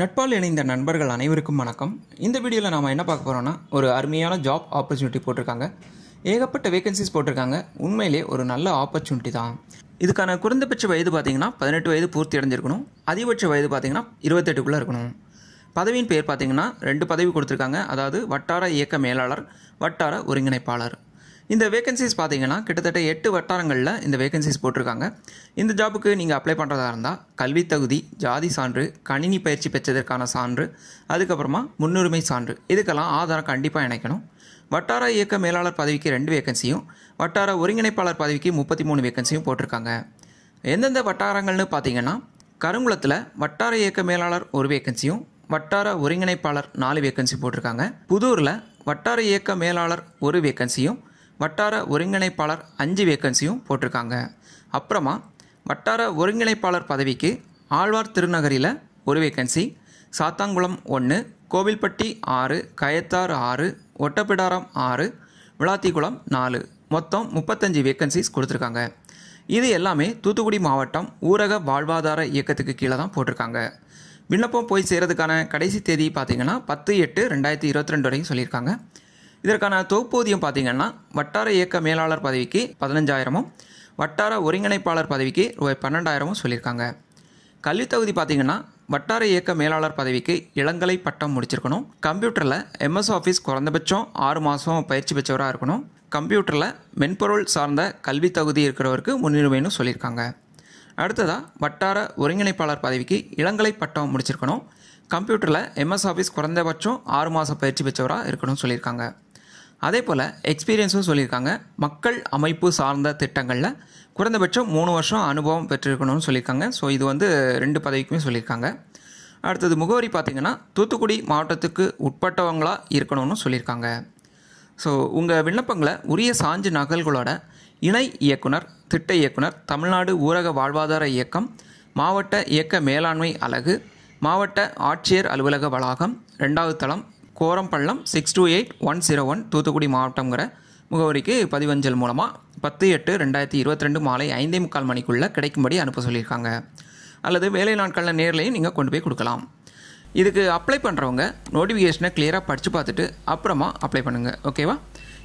நட்பால் இணைந்த நண்பர்கள் அனைவருக்கும் வணக்கம் இந்த வீடியோவில் நாம் என்ன பார்க்க போகிறோம்னா ஒரு அருமையான ஜாப் ஆப்பர்ச்சுனிட்டி போட்டிருக்காங்க ஏகப்பட்ட வேகன்சிஸ் போட்டிருக்காங்க உண்மையிலே ஒரு நல்ல ஆப்பர்ச்சுனிட்டி தான் இதுக்கான குறைந்தபட்ச வயது பார்த்திங்கன்னா பதினெட்டு வயது பூர்த்தி அடைஞ்சிருக்கணும் அதிகபட்ச வயது பார்த்திங்கன்னா இருபத்தெட்டுக்குள்ளே இருக்கணும் பதவியின் பெயர் பார்த்திங்கன்னா ரெண்டு பதவி கொடுத்துருக்காங்க அதாவது வட்டார இயக்க மேலாளர் வட்டார ஒருங்கிணைப்பாளர் இந்த வேகன்சிஸ் பார்த்தீங்கன்னா கிட்டத்தட்ட எட்டு வட்டாரங்களில் இந்த வேகன்சிஸ் போட்டிருக்காங்க இந்த ஜாபுக்கு நீங்கள் அப்ளை பண்ணுறதா இருந்தால் கல்வி தகுதி ஜாதி சான்று கணினி பயிற்சி பெற்றதற்கான சான்று அதுக்கப்புறமா முன்னுரிமை சான்று இதுக்கெல்லாம் ஆதாரம் கண்டிப்பாக இணைக்கணும் வட்டார இயக்க மேலாளர் பதவிக்கு ரெண்டு வேகன்சியும் வட்டார ஒருங்கிணைப்பாளர் பதவிக்கு முப்பத்தி மூணு வேகன்சியும் போட்டிருக்காங்க எந்தெந்த வட்டாரங்கள்னு பார்த்தீங்கன்னா கருங்குளத்தில் வட்டார இயக்க மேலாளர் ஒரு வேகன்சியும் வட்டார ஒருங்கிணைப்பாளர் நாலு வேக்கன்சி போட்டிருக்காங்க புதூரில் வட்டார இயக்க மேலாளர் ஒரு வேக்கன்சியும் வட்டார ஒருங்கிணைப்பாளர் அஞ்சு வேக்கன்சியும் போட்டிருக்காங்க அப்புறமா வட்டார ஒருங்கிணைப்பாளர் பதவிக்கு ஆழ்வார் திருநகரில் ஒரு வேக்கன்சி சாத்தாங்குளம் ஒன்று கோவில்பட்டி ஆறு கயத்தாறு ஆறு ஒட்டப்பிடாரம் ஆறு விளாத்திக்குளம் நாலு மொத்தம் முப்பத்தஞ்சு வேக்கன்சிஸ் கொடுத்துருக்காங்க இது எல்லாமே தூத்துக்குடி மாவட்டம் ஊரக வாழ்வாதார இயக்கத்துக்கு கீழே தான் போட்டிருக்காங்க விண்ணப்பம் போய் சேரதுக்கான கடைசி தேதி பார்த்திங்கன்னா பத்து எட்டு ரெண்டாயிரத்தி இருபத்தி ரெண்டு வரைக்கும் சொல்லியிருக்காங்க இதற்கான தொகுப்பூதியம் பார்த்தீங்கன்னா வட்டார இயக்க மேலாளர் பதவிக்கு பதினஞ்சாயிரமும் வட்டார ஒருங்கிணைப்பாளர் பதவிக்கு ரூபாய் பன்னெண்டாயிரமும் சொல்லியிருக்காங்க கல்வித்தகுதி தகுதி பார்த்தீங்கன்னா வட்டார இயக்க மேலாளர் பதவிக்கு இளங்கலை பட்டம் முடிச்சிருக்கணும் கம்ப்யூட்டரில் எம்எஸ் ஆஃபீஸ் குறைந்தபட்சம் ஆறு மாதம் பயிற்சி பெற்றவராக இருக்கணும் கம்ப்யூட்டரில் மென்பொருள் சார்ந்த கல்வி தகுதி இருக்கிறவருக்கு முன்னுரிமைன்னு சொல்லியிருக்காங்க அடுத்ததாக வட்டார ஒருங்கிணைப்பாளர் பதவிக்கு இளங்கலை பட்டம் முடிச்சிருக்கணும் கம்ப்யூட்டரில் எம்எஸ் ஆஃபீஸ் குறைந்தபட்சம் ஆறு மாதம் பயிற்சி பெற்றவராக இருக்கணும்னு சொல்லியிருக்காங்க அதே போல் எக்ஸ்பீரியன்ஸும் சொல்லியிருக்காங்க மக்கள் அமைப்பு சார்ந்த திட்டங்களில் குறைந்தபட்சம் மூணு வருஷம் அனுபவம் பெற்றிருக்கணும்னு சொல்லியிருக்காங்க ஸோ இது வந்து ரெண்டு பதவிக்குமே சொல்லியிருக்காங்க அடுத்தது முகவரி பார்த்திங்கன்னா தூத்துக்குடி மாவட்டத்துக்கு உட்பட்டவங்களாக இருக்கணும்னு சொல்லியிருக்காங்க ஸோ உங்கள் விண்ணப்பங்களை உரிய சாஞ்சு நகல்களோட இணை இயக்குனர் திட்ட இயக்குனர் தமிழ்நாடு ஊரக வாழ்வாதார இயக்கம் மாவட்ட இயக்க மேலாண்மை அலகு மாவட்ட ஆட்சியர் அலுவலக வளாகம் ரெண்டாவது தளம் Korampallam six two eight one zero one Thoothukudi மாவட்டங்கிற முகவரிக்கு பதிவஞ்சல் மூலமாக பத்து எட்டு ரெண்டாயிரத்தி இருபத்தி ரெண்டு மாலை ஐந்தே முக்கால் மணிக்குள்ளே கிடைக்கும்படி அனுப்ப சொல்லியிருக்காங்க அல்லது வேலை நாட்களில் நேர்லையும் நீங்கள் கொண்டு போய் கொடுக்கலாம் இதுக்கு அப்ளை பண்ணுறவங்க நோட்டிஃபிகேஷனை கிளியராக படித்து பார்த்துட்டு அப்புறமா அப்ளை பண்ணுங்கள் ஓகேவா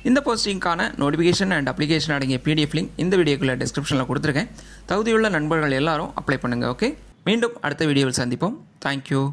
இந்த போஸ்டிங்க்கான நோட்டிஃபிகேஷன் அண்ட் அப்ளிகேஷன் அடங்கிய பிடிஎஃப் லிங்க் இந்த வீடியோக்குள்ளே டிஸ்கிரிப்ஷனில் கொடுத்துருக்கேன் தகுதியுள்ள நண்பர்கள் எல்லாரும் அப்ளை பண்ணுங்கள் ஓகே மீண்டும் அடுத்த வீடியோவில் சந்திப்போம் தேங்க்யூ